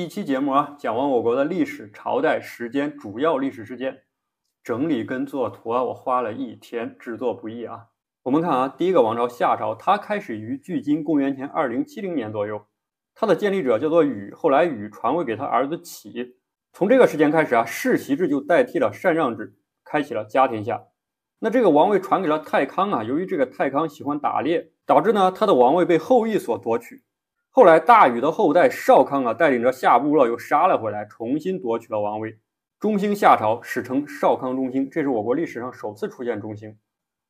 一期节目啊，讲完我国的历史朝代时间，主要历史事件，整理跟做图啊，我花了一天，制作不易啊。我们看啊，第一个王朝夏朝，它开始于距今公元前二零七零年左右，它的建立者叫做禹，后来禹传位给他儿子启，从这个时间开始啊，世袭制就代替了禅让制，开启了家天下。那这个王位传给了太康啊，由于这个太康喜欢打猎，导致呢他的王位被后羿所夺取。后来，大禹的后代少康啊，带领着夏部落又杀了回来，重新夺取了王位，中兴夏朝，史称少康中兴，这是我国历史上首次出现中兴。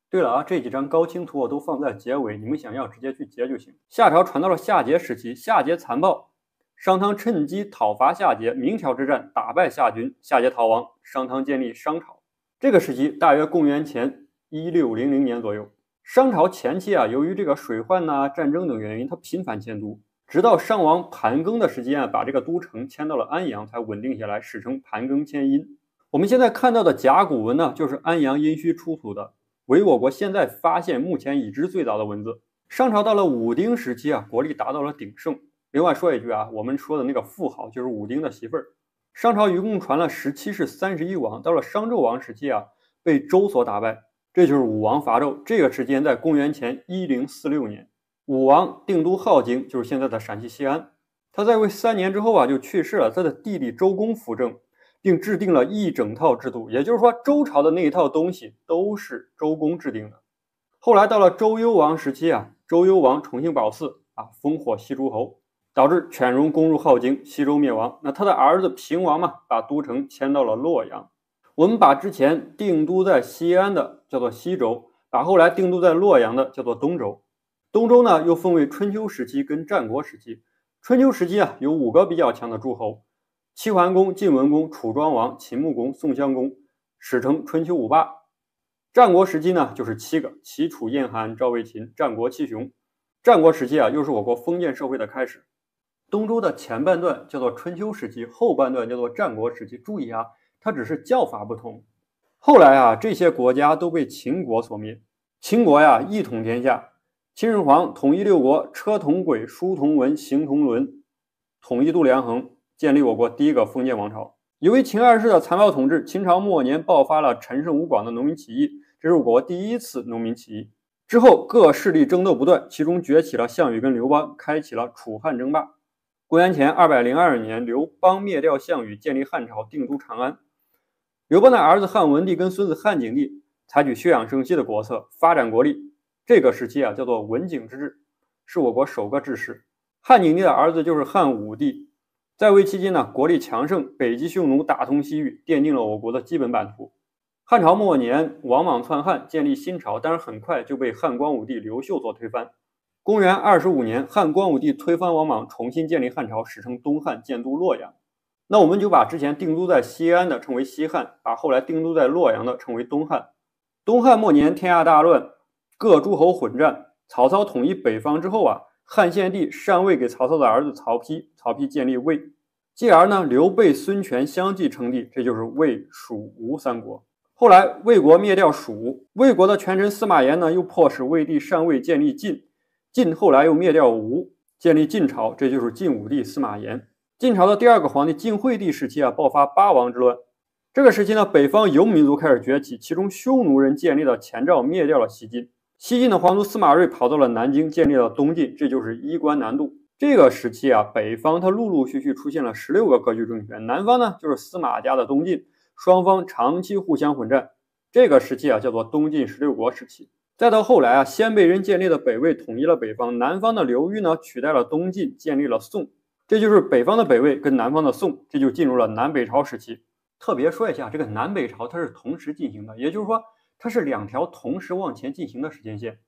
对了啊，这几张高清图我都放在结尾，你们想要直接去截就行。夏朝传到了夏桀时期，夏桀残暴，商汤趁机讨伐夏桀，明朝之战打败夏军，夏桀逃亡，商汤建立商朝。这个时期大约公元前一六零零年左右，商朝前期啊，由于这个水患呐、战争等原因，它频繁迁都。直到商王盘庚的时间啊，把这个都城迁到了安阳，才稳定下来，史称盘庚迁殷。我们现在看到的甲骨文呢，就是安阳殷墟出土的，为我国现在发现目前已知最早的文字。商朝到了武丁时期啊，国力达到了鼎盛。另外说一句啊，我们说的那个妇好，就是武丁的媳妇儿。商朝一共传了十七世三十一王，到了商纣王时期啊，被周所打败，这就是武王伐纣。这个时间在公元前一零四六年。武王定都镐京，就是现在的陕西西安。他在位三年之后啊，就去世了。他的弟弟周公辅政，并制定了一整套制度，也就是说，周朝的那一套东西都是周公制定的。后来到了周幽王时期啊，周幽王宠幸保姒啊，烽火戏诸侯，导致犬戎攻入镐京，西周灭亡。那他的儿子平王嘛，把都城迁到了洛阳。我们把之前定都在西安的叫做西周，把后来定都在洛阳的叫做东周。东周呢，又分为春秋时期跟战国时期。春秋时期啊，有五个比较强的诸侯：齐桓公、晋文公、楚庄王、秦穆公、宋襄公，史称春秋五霸。战国时期呢，就是七个：齐、楚、燕、韩、赵、魏、秦，战国七雄。战国时期啊，又是我国封建社会的开始。东周的前半段叫做春秋时期，后半段叫做战国时期。注意啊，它只是叫法不同。后来啊，这些国家都被秦国所灭，秦国呀，一统天下。秦始皇统一六国，车同轨，书同文，行同伦，统一度量衡，建立我国第一个封建王朝。由于秦二世的残暴统治，秦朝末年爆发了陈胜吴广的农民起义，这是我国第一次农民起义。之后各势力争斗不断，其中崛起了项羽跟刘邦，开启了楚汉争霸。公元前二百零二年，刘邦灭掉项羽，建立汉朝，定都长安。刘邦的儿子汉文帝跟孙子汉景帝采取休养生息的国策，发展国力。这个时期啊，叫做文景之治，是我国首个治世。汉景帝的儿子就是汉武帝，在位期间呢，国力强盛，北击匈奴，打通西域，奠定了我国的基本版图。汉朝末年，王莽篡汉，建立新朝，但是很快就被汉光武帝刘秀所推翻。公元二十五年，汉光武帝推翻王莽，重新建立汉朝，史称东汉，建都洛阳。那我们就把之前定都在西安的称为西汉，把后来定都在洛阳的称为东汉。东汉末年，天下大乱。各诸侯混战，曹操统一北方之后啊，汉献帝禅位给曹操的儿子曹丕，曹丕建立魏。继而呢，刘备、孙权相继称帝，这就是魏、蜀、吴三国。后来魏国灭掉蜀，魏国的权臣司马炎呢，又迫使魏帝禅位，建立晋。晋后来又灭掉吴，建立晋朝，这就是晋武帝司马炎。晋朝的第二个皇帝晋惠帝时期啊，爆发八王之乱。这个时期呢，北方游民族开始崛起，其中匈奴人建立的前赵灭掉了西晋。西晋的皇族司马睿跑到了南京，建立了东晋，这就是衣冠南渡。这个时期啊，北方他陆陆续续出现了十六个割据政权，南方呢就是司马家的东晋，双方长期互相混战。这个时期啊，叫做东晋十六国时期。再到后来啊，鲜卑人建立的北魏统一了北方，南方的刘裕呢取代了东晋，建立了宋，这就是北方的北魏跟南方的宋，这就进入了南北朝时期。特别说一下，这个南北朝它是同时进行的，也就是说。它是两条同时往前进行的时间线。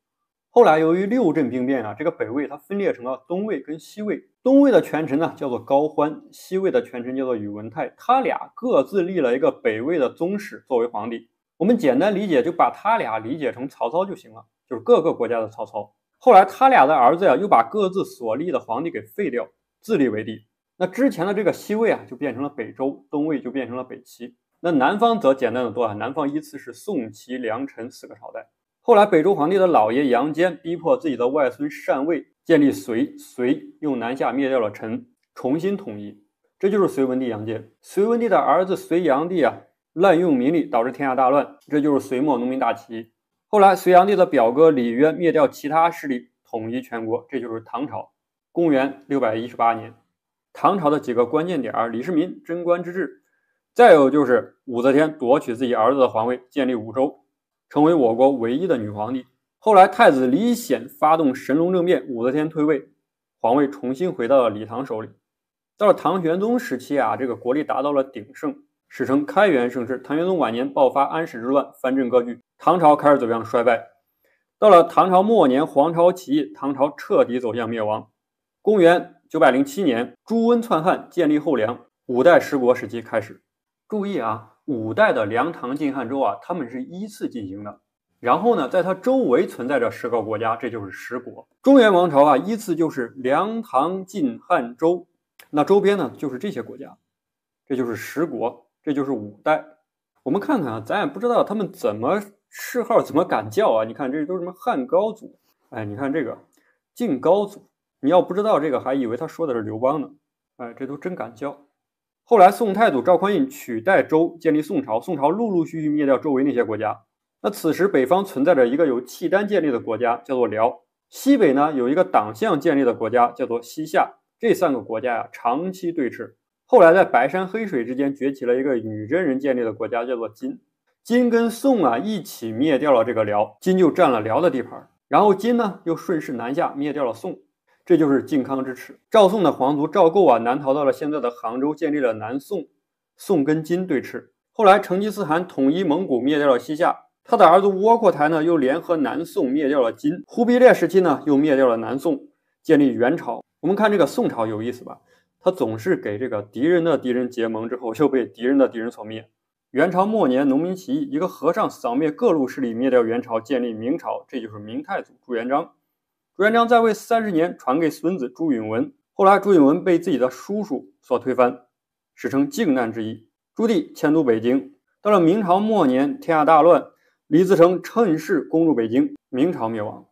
后来由于六镇兵变啊，这个北魏它分裂成了东魏跟西魏。东魏的权臣呢叫做高欢，西魏的权臣叫做宇文泰，他俩各自立了一个北魏的宗室作为皇帝。我们简单理解，就把他俩理解成曹操就行了，就是各个国家的曹操。后来他俩的儿子呀，又把各自所立的皇帝给废掉，自立为帝。那之前的这个西魏啊，就变成了北周；东魏就变成了北齐。那南方则简单的多啊，南方依次是宋、齐、梁、陈四个朝代。后来北周皇帝的老爷杨坚逼迫自己的外孙禅位，建立隋。隋用南下灭掉了陈，重新统一。这就是隋文帝杨坚。隋文帝的儿子隋炀帝啊，滥用民力，导致天下大乱。这就是隋末农民大起义。后来隋炀帝的表哥李渊灭掉其他势力，统一全国。这就是唐朝。公元六百一十八年，唐朝的几个关键点儿：李世民、贞观之治。再有就是武则天夺取自己儿子的皇位，建立武周，成为我国唯一的女皇帝。后来太子李显发动神龙政变，武则天退位，皇位重新回到了李唐手里。到了唐玄宗时期啊，这个国力达到了鼎盛，史称开元盛世。唐玄宗晚年爆发安史之乱，藩镇割据，唐朝开始走向衰败。到了唐朝末年，黄巢起义，唐朝彻底走向灭亡。公元九百零七年，朱温篡汉，建立后梁，五代十国时期开始。注意啊，五代的梁、唐、晋、汉、周啊，他们是依次进行的。然后呢，在它周围存在着十个国家，这就是十国。中原王朝啊，依次就是梁、唐、晋、汉、周，那周边呢就是这些国家，这就是十国，这就是五代。我们看看啊，咱也不知道他们怎么谥号，怎么敢叫啊？你看这都什么汉高祖，哎，你看这个晋高祖，你要不知道这个，还以为他说的是刘邦呢。哎，这都真敢叫。后来，宋太祖赵匡胤取代周，建立宋朝。宋朝陆陆续续灭掉周围那些国家。那此时，北方存在着一个由契丹建立的国家，叫做辽；西北呢，有一个党项建立的国家，叫做西夏。这三个国家呀，长期对峙。后来，在白山黑水之间崛起了一个女真人建立的国家，叫做金。金跟宋啊一起灭掉了这个辽，金就占了辽的地盘。然后金呢，又顺势南下灭掉了宋。这就是靖康之耻。赵宋的皇族赵构啊，南逃到了现在的杭州，建立了南宋。宋跟金对峙。后来成吉思汗统一蒙古，灭掉了西夏。他的儿子窝阔台呢，又联合南宋灭掉了金。忽必烈时期呢，又灭掉了南宋，建立元朝。我们看这个宋朝有意思吧？他总是给这个敌人的敌人结盟之后，又被敌人的敌人所灭。元朝末年农民起义，一个和尚扫灭各路势力，灭掉元朝，建立明朝。这就是明太祖朱元璋。朱元璋在位三十年，传给孙子朱允文。后来朱允文被自己的叔叔所推翻，史称靖难之役。朱棣迁都北京。到了明朝末年，天下大乱，李自成趁势攻入北京，明朝灭亡。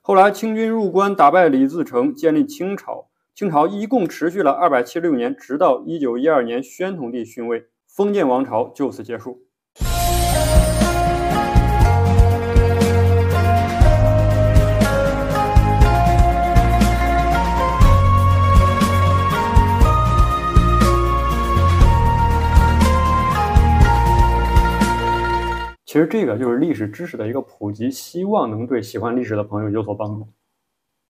后来清军入关，打败李自成，建立清朝。清朝一共持续了二百七十六年，直到一九一二年宣统帝逊位，封建王朝就此结束。其实这个就是历史知识的一个普及，希望能对喜欢历史的朋友有所帮助。